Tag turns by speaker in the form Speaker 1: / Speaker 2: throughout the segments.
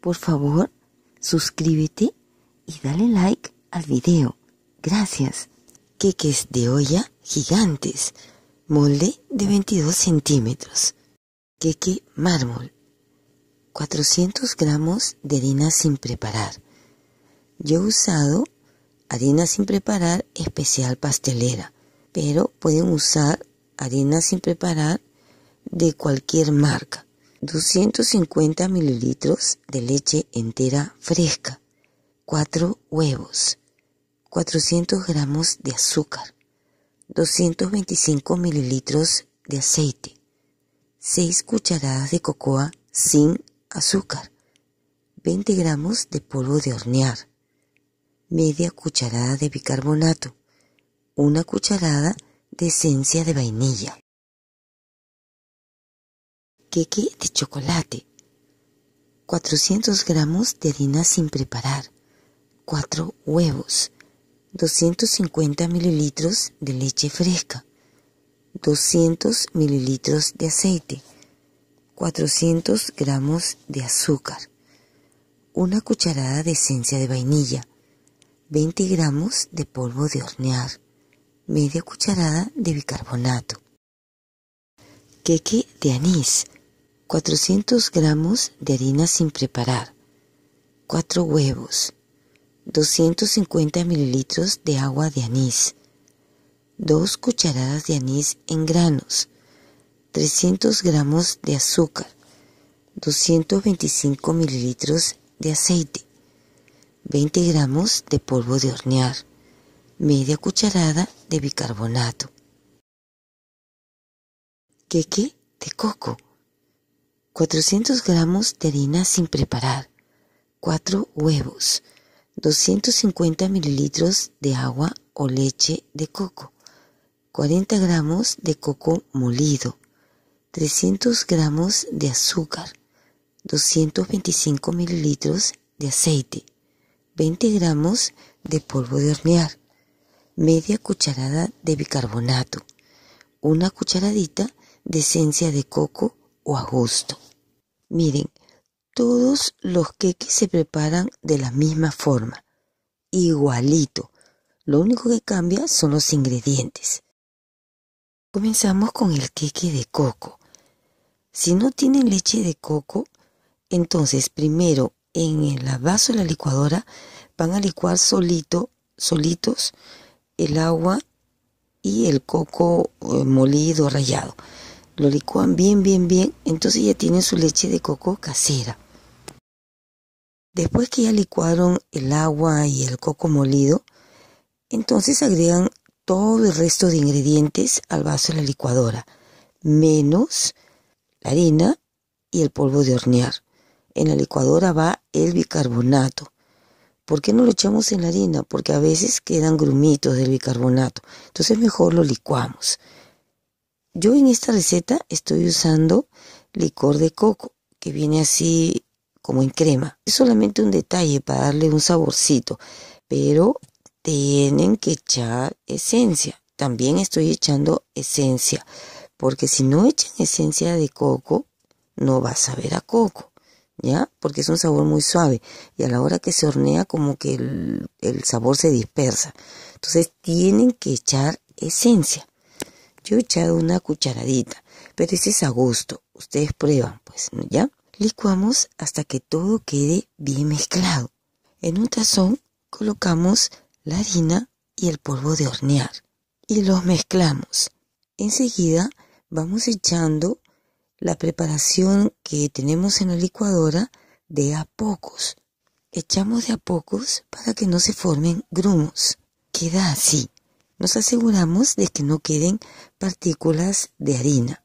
Speaker 1: Por favor, suscríbete y dale like al video. Gracias. Queques de olla gigantes. Molde de 22 centímetros. Queque mármol. 400 gramos de harina sin preparar. Yo he usado harina sin preparar especial pastelera, pero pueden usar harina sin preparar de cualquier marca. 250 mililitros de leche entera fresca, 4 huevos, 400 gramos de azúcar, 225 mililitros de aceite, 6 cucharadas de cocoa sin azúcar, 20 gramos de polvo de hornear, media cucharada de
Speaker 2: bicarbonato, una cucharada de esencia de vainilla queque de chocolate, 400 gramos de harina sin preparar, 4 huevos,
Speaker 1: 250 ml de leche fresca, 200 ml de aceite, 400 gramos de azúcar, una cucharada de esencia de vainilla, 20 gramos de polvo de hornear, media cucharada de bicarbonato, queque de anís, 400 gramos de harina sin preparar, 4 huevos, 250 mililitros de agua de anís, 2 cucharadas de anís en granos, 300 gramos de azúcar, 225 mililitros
Speaker 2: de aceite, 20 gramos de polvo de hornear, media cucharada de bicarbonato. Queque de coco 400 gramos de harina sin preparar,
Speaker 1: 4 huevos, 250 mililitros de agua o leche de coco, 40 gramos de coco molido, 300 gramos de azúcar, 225 mililitros de aceite, 20 gramos de polvo de hornear, media cucharada de bicarbonato, una cucharadita de esencia de coco o a gusto. Miren, todos los queques se preparan de la misma forma, igualito. Lo único que cambia son los ingredientes. Comenzamos con el queque de coco. Si no tienen leche de coco, entonces primero en el vaso de la licuadora van a licuar solito, solitos el agua y el coco eh, molido, rallado lo licuan bien, bien, bien, entonces ya tienen su leche de coco casera. Después que ya licuaron el agua y el coco molido, entonces agregan todo el resto de ingredientes al vaso de la licuadora, menos la harina y el polvo de hornear. En la licuadora va el bicarbonato. ¿Por qué no lo echamos en la harina? Porque a veces quedan grumitos del bicarbonato. Entonces mejor lo licuamos. Yo en esta receta estoy usando licor de coco, que viene así como en crema. Es solamente un detalle para darle un saborcito, pero tienen que echar esencia. También estoy echando esencia, porque si no echan esencia de coco, no va a saber a coco, ¿ya? Porque es un sabor muy suave y a la hora que se hornea como que el, el sabor se dispersa. Entonces tienen que echar esencia. Yo he echado una cucharadita, pero ese es a gusto. Ustedes prueban, pues, ¿ya? Licuamos hasta que todo quede bien mezclado. En un tazón colocamos la harina y el polvo de hornear y los mezclamos. Enseguida vamos echando la preparación que tenemos en la licuadora de a pocos. Echamos de a pocos para que no se formen grumos. Queda así nos aseguramos de que no queden partículas de harina.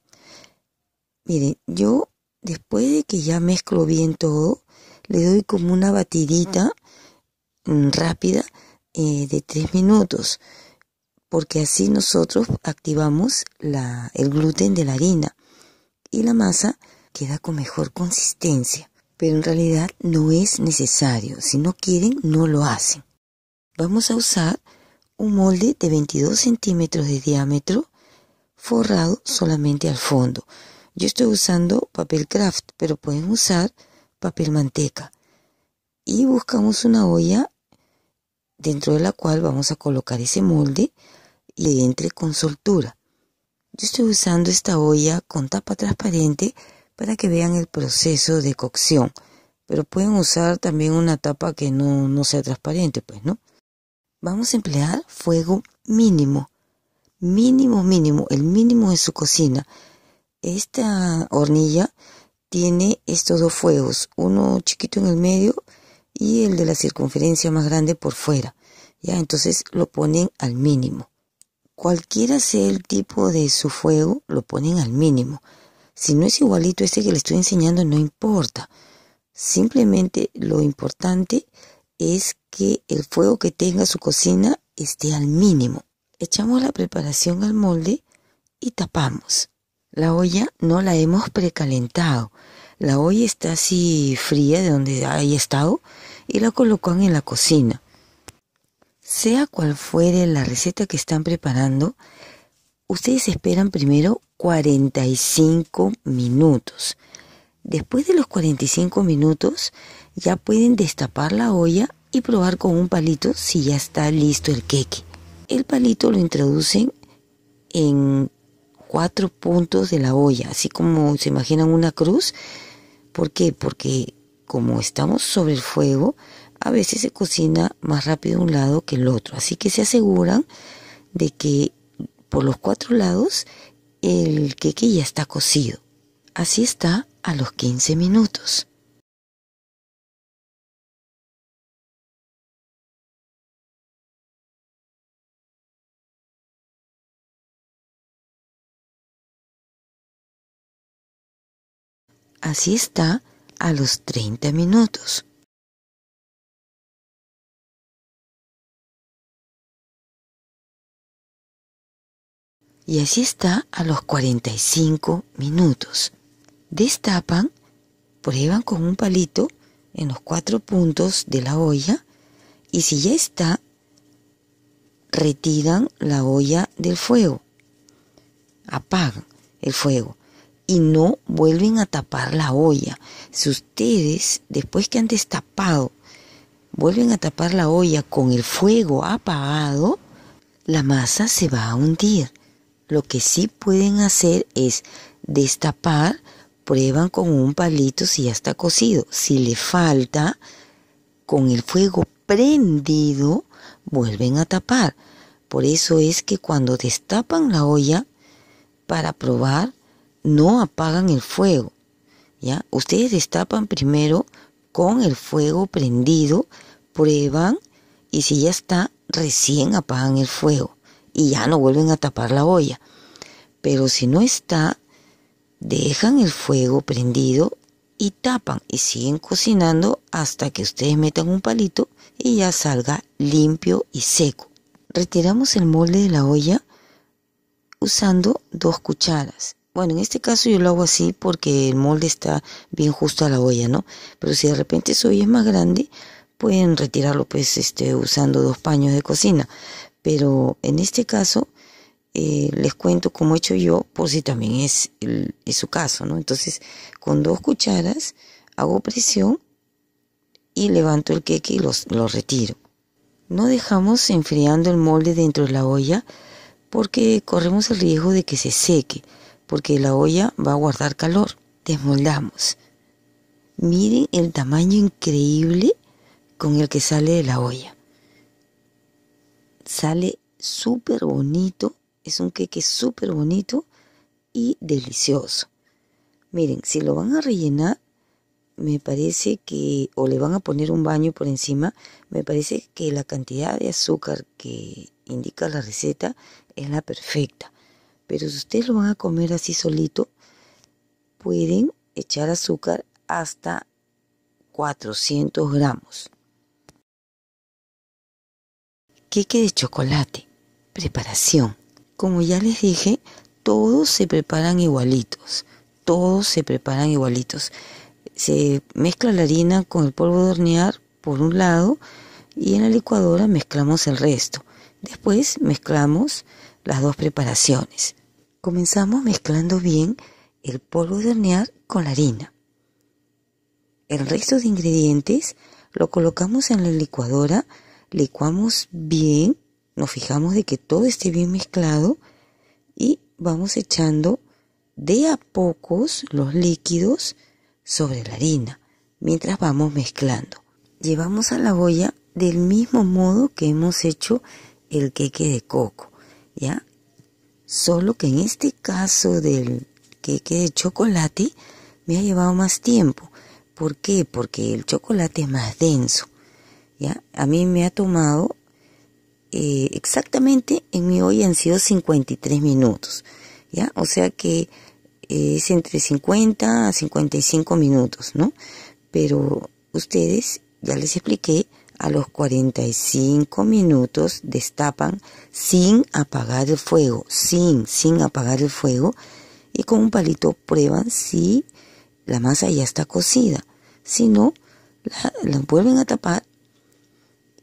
Speaker 1: Miren, yo después de que ya mezclo bien todo, le doy como una batidita mm, rápida eh, de 3 minutos, porque así nosotros activamos el gluten de la harina y la masa queda con mejor consistencia. Pero en realidad no es necesario, si no quieren no lo hacen. Vamos a usar un molde de 22 centímetros de diámetro forrado solamente al fondo. Yo estoy usando papel craft, pero pueden usar papel manteca. Y buscamos una olla dentro de la cual vamos a colocar ese molde y entre con soltura. Yo estoy usando esta olla con tapa transparente para que vean el proceso de cocción, pero pueden usar también una tapa que no, no sea transparente, pues, ¿no? vamos a emplear fuego mínimo, mínimo, mínimo, el mínimo en su cocina. Esta hornilla tiene estos dos fuegos, uno chiquito en el medio y el de la circunferencia más grande por fuera. Ya, entonces lo ponen al mínimo. Cualquiera sea el tipo de su fuego, lo ponen al mínimo. Si no es igualito este que le estoy enseñando, no importa. Simplemente lo importante es que el fuego que tenga su cocina esté al mínimo. Echamos la preparación al molde y tapamos. La olla no la hemos precalentado. La olla está así fría de donde haya estado y la colocan en la cocina. Sea cual fuere la receta que están preparando, ustedes esperan primero 45 minutos. Después de los 45 minutos ya pueden destapar la olla y probar con un palito si ya está listo el queque. El palito lo introducen en cuatro puntos de la olla, así como se imaginan una cruz. ¿Por qué? Porque como estamos sobre el fuego, a veces se cocina más rápido un lado que el otro. Así que se aseguran de que por los cuatro lados el queque ya está
Speaker 3: cocido. Así está a los 15 minutos. Así está a los 30 minutos. Y así está a los 45
Speaker 2: minutos. Destapan, prueban con un palito en
Speaker 1: los cuatro puntos de la olla y si ya está, retiran la olla del fuego. Apagan el fuego y no vuelven a tapar la olla. Si ustedes, después que han destapado, vuelven a tapar la olla con el fuego apagado, la masa se va a hundir. Lo que sí pueden hacer es destapar, prueban con un palito si ya está cocido. Si le falta, con el fuego prendido, vuelven a tapar. Por eso es que cuando destapan la olla, para probar, no apagan el fuego. ¿ya? Ustedes destapan primero con el fuego prendido, prueban y si ya está, recién apagan el fuego y ya no vuelven a tapar la olla. Pero si no está, dejan el fuego prendido y tapan y siguen cocinando hasta que ustedes metan un palito y ya salga limpio y seco. Retiramos el molde de la olla usando dos cucharas bueno, en este caso yo lo hago así porque el molde está bien justo a la olla, ¿no? Pero si de repente su olla es más grande, pueden retirarlo pues este, usando dos paños de cocina. Pero en este caso eh, les cuento cómo he hecho yo, por si también es, su caso, ¿no? Entonces con dos cucharas hago presión y levanto el queque y lo los retiro. No dejamos enfriando el molde dentro de la olla porque corremos el riesgo de que se seque porque la olla va a guardar calor. Desmoldamos. Miren el tamaño increíble con el que sale de la olla. Sale súper bonito, es un queque súper bonito y delicioso. Miren, si lo van a rellenar, me parece que, o le van a poner un baño por encima, me parece que la cantidad de azúcar que indica la receta es la perfecta. Pero si ustedes lo van a comer así solito,
Speaker 2: pueden echar azúcar hasta 400 gramos. Queque de chocolate. Preparación. Como ya les dije, todos se preparan igualitos.
Speaker 1: Todos se preparan igualitos. Se mezcla la harina con el polvo de hornear por un lado y en la licuadora mezclamos el resto. Después mezclamos las dos preparaciones. Comenzamos mezclando bien el polvo de hornear con la harina. El resto de ingredientes lo colocamos en la licuadora, licuamos bien, nos fijamos de que todo esté bien mezclado y vamos echando de a pocos los líquidos sobre la harina mientras vamos mezclando. Llevamos a la olla del mismo modo que hemos hecho el queque de coco. ¿ya? Solo que en este caso del queque de chocolate me ha llevado más tiempo. ¿Por qué? Porque el chocolate es más denso, ¿ya? A mí me ha tomado eh, exactamente en mi hoy han sido 53 minutos, ¿ya? O sea que eh, es entre 50 a 55 minutos, ¿no? Pero ustedes, ya les expliqué, a los 45 minutos destapan sin apagar el fuego, sin, sin apagar el fuego y con un palito prueban si la masa ya está cocida. Si no, la, vuelven a tapar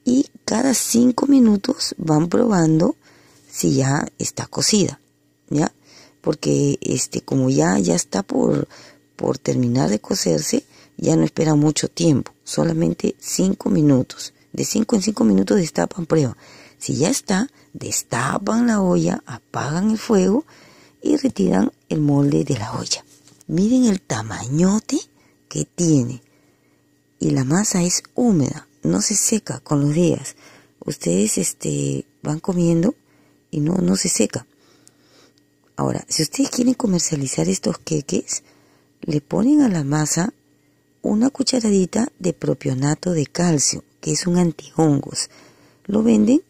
Speaker 1: y cada 5 minutos van probando si ya está cocida, ¿ya? Porque este como ya ya está por por terminar de cocerse, ya no espera mucho tiempo, solamente 5 minutos. De 5 en 5 minutos destapan prueba. Si ya está, destapan la olla, apagan el fuego y retiran el molde de la olla. Miren el tamañote que tiene. Y la masa es húmeda, no se seca con los días. Ustedes este, van comiendo y no, no se seca. Ahora, si ustedes quieren comercializar estos queques, le ponen a la masa una cucharadita de propionato de calcio, que es un antihongos. Lo venden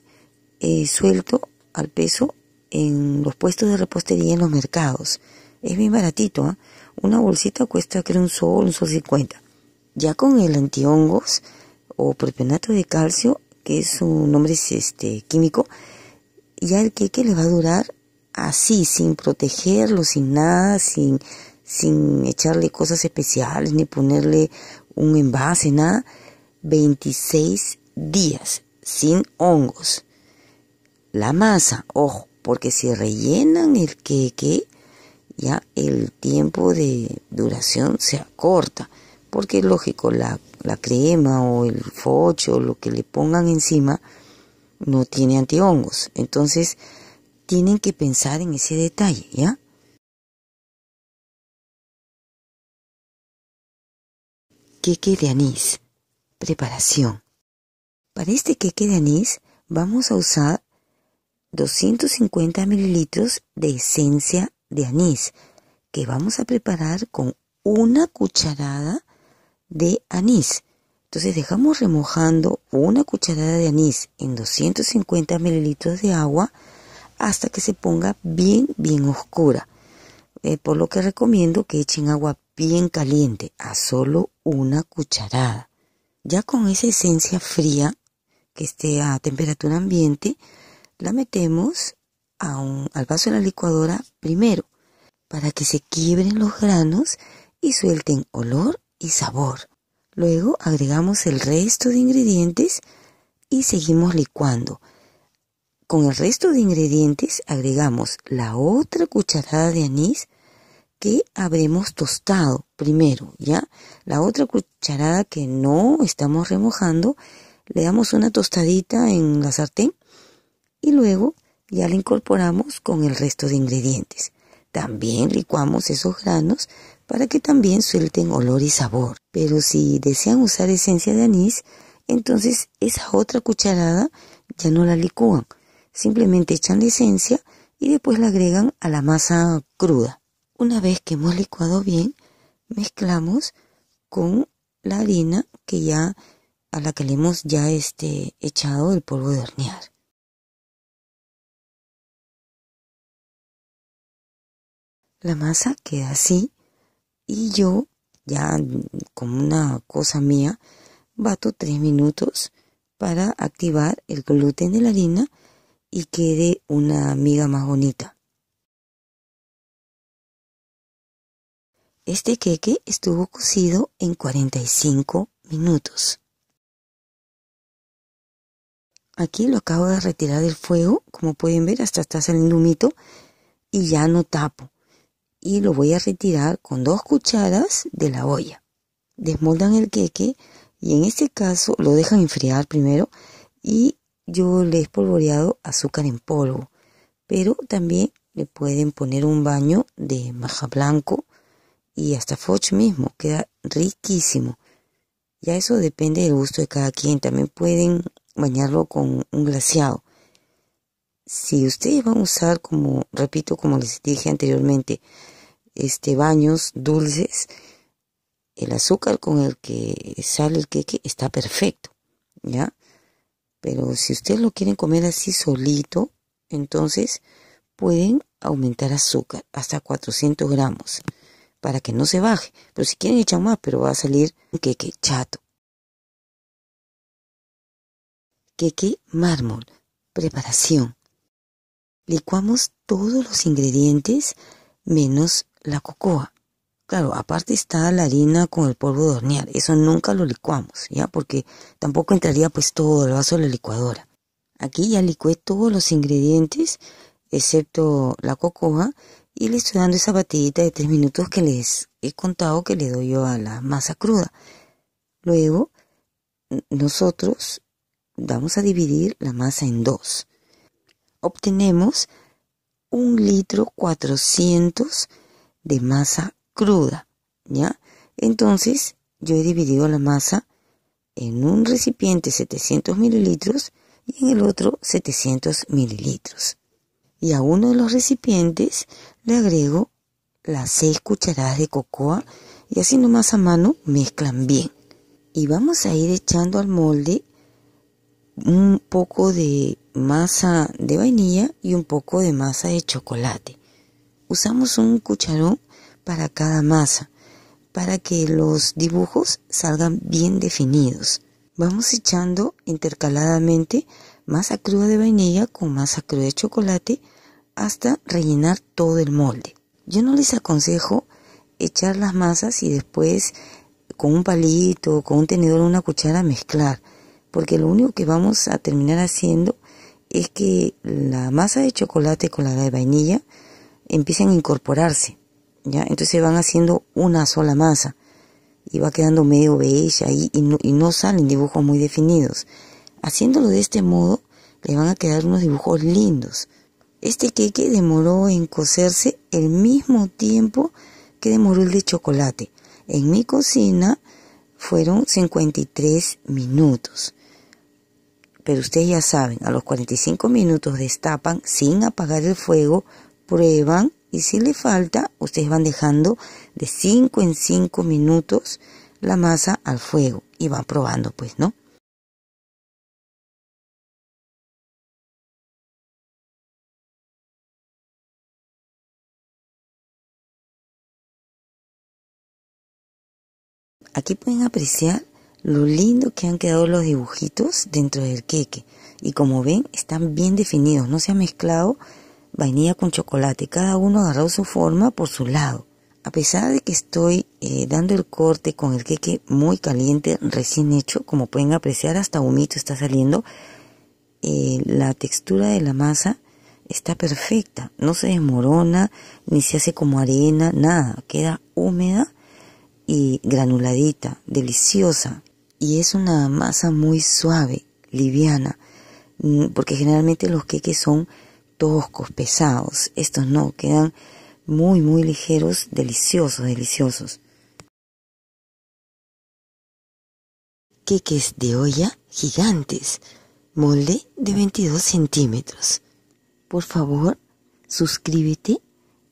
Speaker 1: eh, suelto al peso en los puestos de repostería en los mercados. Es bien baratito, ¿ah? Una bolsita cuesta creo un sol, un sol cincuenta. Ya con el antihongos o propionato de calcio, que es su nombre este, químico, ya el queque le va a durar así, sin protegerlo, sin nada, sin sin echarle cosas especiales ni ponerle un envase, nada, 26 días sin hongos. La masa, ojo, porque si rellenan el queque, ya el tiempo de duración se acorta, porque lógico, la, crema o el focho, o lo que le pongan encima, no tiene antihongos.
Speaker 3: Entonces, tienen que pensar en ese detalle, ¿ya? Queque de anís. Preparación. Para este queque de anís vamos a usar
Speaker 1: 250 mililitros de esencia de anís que vamos a preparar con una cucharada de anís. Entonces dejamos remojando una cucharada de anís en 250 mililitros de agua hasta que se ponga bien, bien oscura. Eh, por lo que recomiendo que echen agua bien caliente, a solo una cucharada. Ya con esa esencia fría que esté a temperatura ambiente, la metemos a al vaso de la licuadora primero para que se quiebren los granos y suelten olor y sabor. Luego agregamos el resto de ingredientes y seguimos licuando. Con el resto de ingredientes agregamos la otra cucharada de anís que habremos tostado primero, ¿ya? La otra cucharada que no estamos remojando, le damos una tostadita en la sartén y luego ya la incorporamos con el resto de ingredientes. También licuamos esos granos para que también suelten olor y sabor. Pero si desean usar esencia de anís, entonces esa otra cucharada ya no la licúan. Simplemente echan la esencia y después la agregan a la masa cruda. Una vez que hemos licuado bien, mezclamos con la harina que ya
Speaker 3: a la que le hemos ya este echado el polvo de hornear. La masa queda así y yo ya como una cosa mía
Speaker 2: bato tres minutos para activar el gluten de la harina y quede una miga más bonita. Este queque estuvo cocido en 45 minutos. Aquí lo acabo de retirar del fuego, como pueden ver hasta está saliendo humito y ya no tapo. Y lo voy a
Speaker 1: retirar con dos cucharas de la olla. Desmoldan el queque y en este caso lo dejan enfriar primero y yo le he espolvoreado azúcar en polvo, pero también le pueden poner un baño de maja blanco y hasta Foch mismo, queda riquísimo. Ya eso depende del gusto de cada quien. También pueden bañarlo con un glaseado. Si ustedes van a usar, como repito, como les dije anteriormente, este baños dulces, el azúcar con el que sale el queque está perfecto, ¿ya? Pero si ustedes lo quieren comer así solito, entonces pueden aumentar azúcar hasta 400 gramos
Speaker 2: para que no se baje. Pero si quieren echar más, pero va a salir un queque chato. Queque mármol. Preparación. Licuamos todos los ingredientes menos la cocoa.
Speaker 1: Claro, aparte está la harina con el polvo de hornear. Eso nunca lo licuamos, ¿ya? Porque tampoco entraría pues todo el vaso de la licuadora. Aquí ya licué todos los ingredientes, excepto la cocoa, y le estoy dando esa batidita de 3 minutos que les he contado que le doy yo a la masa cruda. Luego, nosotros vamos a dividir la masa en dos. Obtenemos un litro 400 de masa cruda, ¿ya? Entonces, yo he dividido la masa en un recipiente 700 mililitros y en el otro 700 mililitros. Y a uno de los recipientes le agrego las 6 cucharadas de cocoa y haciendo nomás a mano mezclan bien. Y vamos a ir echando al molde un poco de masa de vainilla y un poco de masa de chocolate. Usamos un cucharón para cada masa para que los dibujos salgan bien definidos. Vamos echando intercaladamente masa cruda de vainilla con masa cruda de chocolate hasta rellenar todo el molde. Yo no les aconsejo echar las masas y después con un palito, con un tenedor o una cuchara mezclar, porque lo único que vamos a terminar haciendo es que la masa de chocolate con la de vainilla empiecen a incorporarse, ¿ya? Entonces van haciendo una sola masa y va quedando medio bella y y no salen dibujos muy definidos. Haciéndolo de este modo, le van a quedar unos dibujos lindos. Este queque demoró en cocerse el mismo tiempo que demoró el de chocolate. En mi cocina fueron 53 minutos. Pero ustedes ya saben, a los 45 minutos destapan sin apagar el fuego, prueban y si le falta, ustedes van dejando
Speaker 3: de 5 en 5 minutos la masa al fuego y van probando, pues, ¿no? Aquí pueden apreciar lo lindo
Speaker 2: que han quedado los dibujitos dentro del queque. Y como ven, están bien definidos, no se ha
Speaker 1: mezclado vainilla con chocolate. Cada uno ha agarrado su forma por su lado. A pesar de que estoy eh, dando el corte con el queque muy caliente, recién hecho, como pueden apreciar, hasta humito está saliendo. Eh, la textura de la masa está perfecta, no se desmorona, ni se hace como arena, nada, queda húmeda granuladita, deliciosa. Y es una masa muy suave, liviana, mm, porque generalmente los queques son
Speaker 2: toscos, pesados. Estos no, quedan muy, muy ligeros, deliciosos, deliciosos. Queques de olla gigantes, molde de 22 centímetros.
Speaker 3: Por favor, suscríbete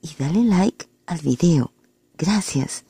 Speaker 3: y dale like al video. Gracias.